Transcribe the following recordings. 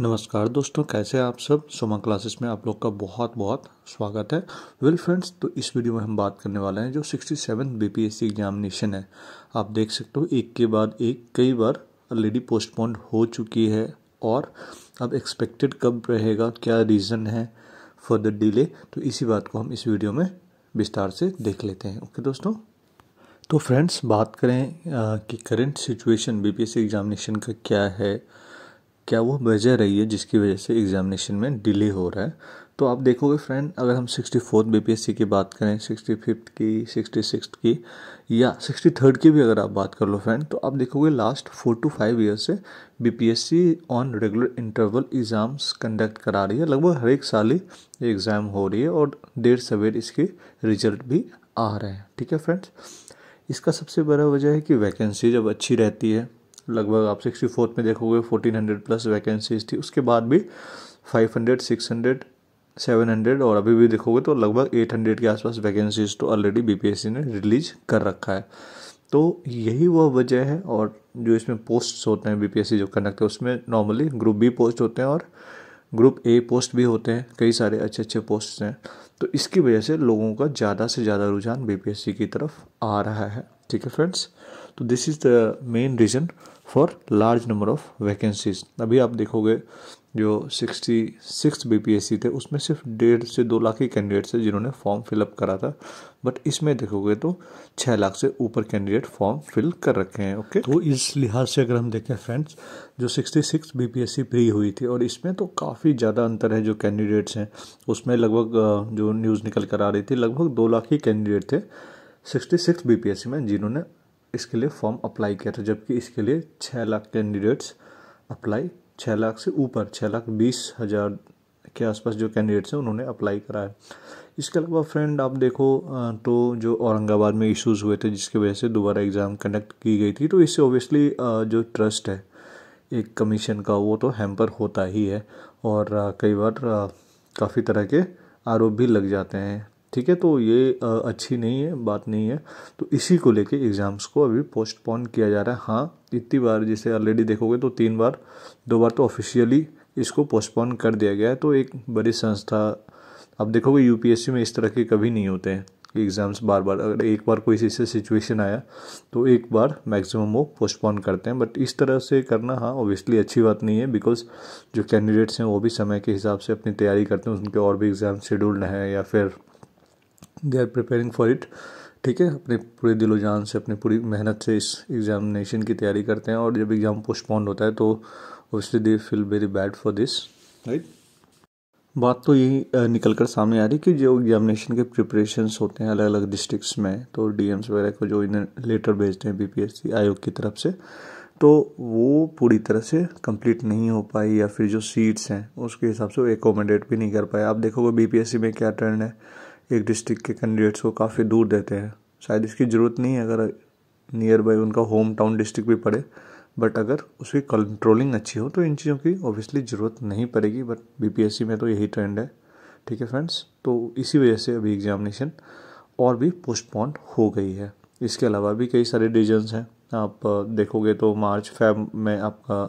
नमस्कार दोस्तों कैसे आप सब सोमा क्लासेस में आप लोग का बहुत बहुत स्वागत है वेल well फ्रेंड्स तो इस वीडियो में हम बात करने वाले हैं जो सिक्सटी सेवन बी एग्जामिनेशन है आप देख सकते हो एक के बाद एक कई बार ऑलरेडी पोस्टपोन हो चुकी है और अब एक्सपेक्टेड कब रहेगा क्या रीज़न है फर्दर डिले तो इसी बात को हम इस वीडियो में विस्तार से देख लेते हैं ओके okay, दोस्तों तो फ्रेंड्स बात करें आ, कि करेंट सिचुएशन बीपीएससी एग्जामिनेशन का क्या है क्या वो वजह रही है जिसकी वजह से एग्जामिनेशन में डिले हो रहा है तो आप देखोगे फ्रेंड अगर हम सिक्सटी फोर्थ बी की बात करें सिक्सटी फिफ्थ की सिक्सटी सिक्स की या सिक्सटी थर्ड की भी अगर आप बात कर लो फ्रेंड तो आप देखोगे last four to five year से be on regular interval exams conduct करा रही है लगभग हर एक साल ही एग्ज़ाम हो रही है और देर सवेर इसके रिजल्ट भी आ रहे हैं ठीक है फ्रेंड्स इसका सबसे बड़ा वजह है कि वैकेंसी जब अच्छी रहती है लगभग आप सिक्सटी फोर्थ में देखोगे फोर्टीन हंड्रेड प्लस वैकेंसीज थी उसके बाद भी five hundred six hundred seven hundred और अभी भी देखोगे तो लगभग एट हंड्रेड के आसपास वैकेंसीज तो ऑलरेडी बीपीएससी ने रिलीज कर रखा है तो यही वह वजह है और जो इसमें पोस्ट होते हैं बीपीएससी जो कनेक्ट है उसमें नॉर्मली ग्रुप बी पोस्ट होते हैं और ग्रुप ए पोस्ट भी होते हैं कई सारे अच्छे अच्छे पोस्ट हैं तो इसकी वजह से लोगों का ज़्यादा से ज़्यादा रुझान बीपीएससी की तरफ आ रहा है ठीक है फ्रेंड्स तो this is the main reason for large number of vacancies अभी आप देखोगे जो सिक्सटी सिक्स बी थे उसमें सिर्फ डेढ़ से दो लाख ही कैंडिडेट्स थे जिन्होंने फॉर्म फिलअप करा था बट इसमें देखोगे तो छः लाख से ऊपर कैंडिडेट फॉर्म फिल कर रखे हैं ओके तो इस लिहाज से अगर हम देखें फ्रेंड्स जो 66 बीपीएससी प्री हुई थी और इसमें तो काफ़ी ज़्यादा अंतर है जो कैंडिडेट्स हैं उसमें लगभग जो न्यूज़ निकल कर आ रही थी लगभग दो लाख ही कैंडिडेट थे एस सी में जिन्होंने इसके लिए फॉर्म अप्लाई किया था जबकि इसके लिए छः लाख कैंडिडेट्स अप्लाई छः लाख से ऊपर छः लाख बीस हज़ार के आसपास जो कैंडिडेट्स हैं उन्होंने अप्लाई करा है इसके अलावा फ्रेंड आप देखो तो जो औरंगाबाद में इश्यूज़ हुए थे जिसकी वजह से दोबारा एग्ज़ाम कंडक्ट की गई थी तो इससे ओबियसली जो ट्रस्ट है एक कमीशन का वो तो हैम्पर होता ही है और कई बार काफ़ी तरह के आरोप भी लग जाते हैं ठीक है तो ये अच्छी नहीं है बात नहीं है तो इसी को लेके एग्ज़ाम्स को अभी पोस्टपोन किया जा रहा है हाँ इतनी बार जैसे ऑलरेडी देखोगे तो तीन बार दो बार तो ऑफिशियली इसको पोस्टपोन कर दिया गया है तो एक बड़ी संस्था अब देखोगे यूपीएससी में इस तरह के कभी नहीं होते हैं एग्ज़ाम्स बार बार अगर एक बार कोई ऐसे सिचुएशन आया तो एक बार मैक्सिमम वो पोस्टपोन करते हैं बट इस तरह से करना हाँ ओबियसली अच्छी बात नहीं है बिकॉज जो कैंडिडेट्स हैं वो भी समय के हिसाब से अपनी तैयारी करते हैं उनके और भी एग्ज़ाम शेड्यूल्ड हैं या फिर they are preparing for it ठीक है अपने पूरे दिलोजान से अपनी पूरी मेहनत से इस एग्ज़ामिनेशन की तैयारी करते हैं और जब एग्ज़ाम पोस्टपोन होता है तो obviously they feel very bad for this right बात तो यही निकल कर सामने आ रही कि जो एग्जामिनेशन के प्रिपरेशंस होते हैं अलग अलग डिस्ट्रिक्ट्स में तो एम्स वगैरह को जो इन्हें लेटर भेजते हैं बीपीएससी आयोग की तरफ से तो वो पूरी तरह से कंप्लीट नहीं हो पाई या फिर जो सीट्स हैं उसके हिसाब से वो एकोमोडेट भी नहीं कर पाए आप देखोगे बीपीएससी में क्या ट्रेंड है एक डिस्ट्रिक्ट के कैंडिडेट्स को काफ़ी दूर देते हैं शायद इसकी ज़रूरत नहीं है अगर नियर बाई उनका होम टाउन डिस्ट्रिक्ट भी पड़े बट अगर उसकी कंट्रोलिंग अच्छी हो तो इन चीज़ों की ओबियसली ज़रूरत नहीं पड़ेगी बट बीपीएससी में तो यही ट्रेंड है ठीक है फ्रेंड्स तो इसी वजह से अभी एग्जामिनेशन और भी पोस्टपोन हो गई है इसके अलावा भी कई सारे डिसीजंस हैं आप देखोगे तो मार्च फैब में आपका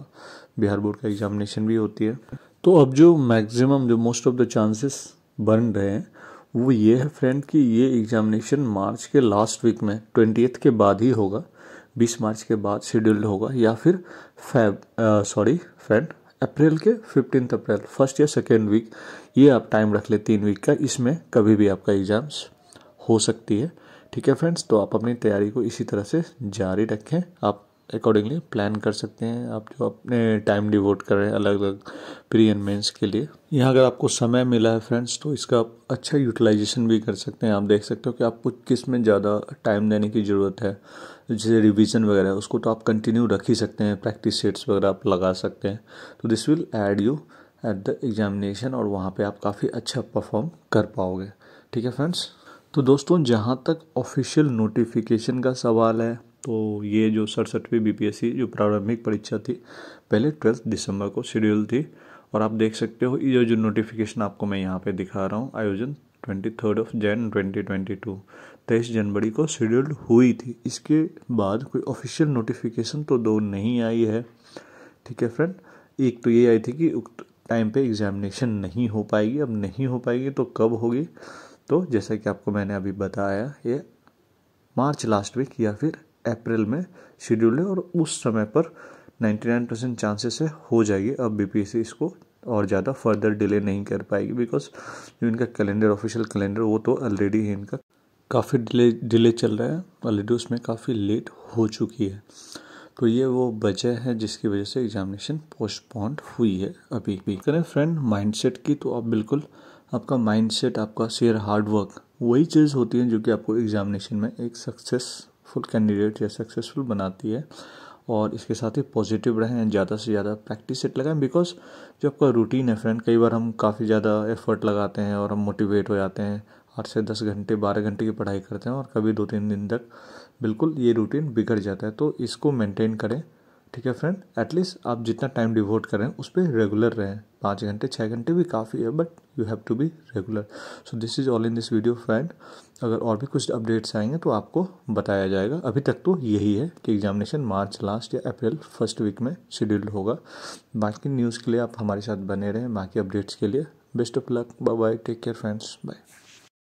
बिहार बोर्ड का एग्जामिनेशन भी होती है तो अब जो मैक्सिमम जो मोस्ट ऑफ द चांसेस बन रहे हैं वो ये है फ्रेंड कि ये एग्ज़ामिनेशन मार्च के लास्ट वीक में ट्वेंटी के बाद ही होगा बीस मार्च के बाद शेड्यूल्ड होगा या फिर फैब सॉरी फ्रेंड अप्रैल के फिफ्टीन अप्रैल फर्स्ट या सेकेंड वीक ये आप टाइम रख ले तीन वीक का इसमें कभी भी आपका एग्ज़ाम्स हो सकती है ठीक है फ्रेंड्स तो आप अपनी तैयारी को इसी तरह से जारी रखें आप अकॉर्डिंगली प्लान कर सकते हैं आप जो अपने टाइम डिवोट कर रहे हैं अलग अलग प्री एंड के लिए यहाँ अगर आपको समय मिला है फ्रेंड्स तो इसका आप अच्छा यूटिलाइजेशन भी कर सकते हैं आप देख सकते हो कि आपको किस में ज़्यादा टाइम देने की ज़रूरत है जैसे रिविज़न वगैरह उसको तो आप कंटिन्यू रख ही सकते हैं प्रैक्टिस सेट्स वगैरह आप लगा सकते हैं तो this will aid you at the examination और वहाँ पर आप काफ़ी अच्छा परफॉर्म कर पाओगे ठीक है फ्रेंड्स तो दोस्तों जहाँ तक ऑफिशियल नोटिफिकेशन का सवाल है तो ये जो सड़सठवीं बीपीएससी जो प्रारंभिक परीक्षा थी पहले ट्वेल्थ दिसंबर को शेड्यूल थी और आप देख सकते हो ये जो नोटिफिकेशन आपको मैं यहाँ पे दिखा रहा हूँ आयोजन twenty third of Jan twenty twenty two तेईस जनवरी को शेड्यूल्ड हुई थी इसके बाद कोई ऑफिशियल नोटिफिकेशन तो दो नहीं आई है ठीक है फ्रेंड एक तो ये आई थी कि उक्त टाइम पे एग्जामिनेशन नहीं हो पाएगी अब नहीं हो पाएगी तो कब होगी तो जैसा कि आपको मैंने अभी बताया ये मार्च लास्ट वीक या फिर अप्रैल में शेड्यूल है और उस समय पर 99 परसेंट चांसेस है हो जाएगी अब बीपीएससी इसको और ज़्यादा फर्दर डिले नहीं कर पाएगी बिकॉज जो इनका कैलेंडर ऑफिशियल कैलेंडर वो तो ऑलरेडी है इनका काफ़ी डिले डिले चल रहा है ऑलरेडी उसमें काफ़ी लेट हो चुकी है तो ये वो वजह है जिसकी वजह से एग्जामिनेशन पोस्टपोन्ड हुई है अभी भी करें फ्रेंड माइंडसेट की तो आप बिल्कुल आपका माइंडसेट आपका शेयर हार्डवर्क वही चीज़ होती है जो कि आपको एग्जामिनेशन में एक सक्सेस सक्सेसफुल कैंडिडेट या सक्सेसफुल बनाती है और इसके साथ ही पॉजिटिव रहें ज़्यादा से ज़्यादा प्रैक्टिस सेट लगाएं बिकॉज जो आपका रूटीन है फ्रेंड कई बार हम काफ़ी ज़्यादा एफर्ट लगाते हैं और हम मोटिवेट हो जाते हैं आठ से दस घंटे बारह घंटे की पढ़ाई करते हैं और कभी दो तीन दिन तक बिल्कुल ये रूटीन बिगड़ जाता है तो इसको मेंटेन करें ठीक है फ्रेंड एटलीस्ट आप जितना टाइम डिवोट करें उस पर रेगुलर रहें पाँच घंटे छः घंटे भी काफ़ी है but you have to be regular so this is all in this video friend अगर और भी कुछ अपडेट्स आएंगे तो आपको बताया जाएगा अभी तक तो यही है कि एग्जामिनेशन मार्च लास्ट या अप्रैल फर्स्ट वीक में शेड्यूल्ड होगा बाकी न्यूज़ के लिए आप हमारे साथ बने रहें बाकी अपडेट्स के लिए best of luck bye bye take care friends bye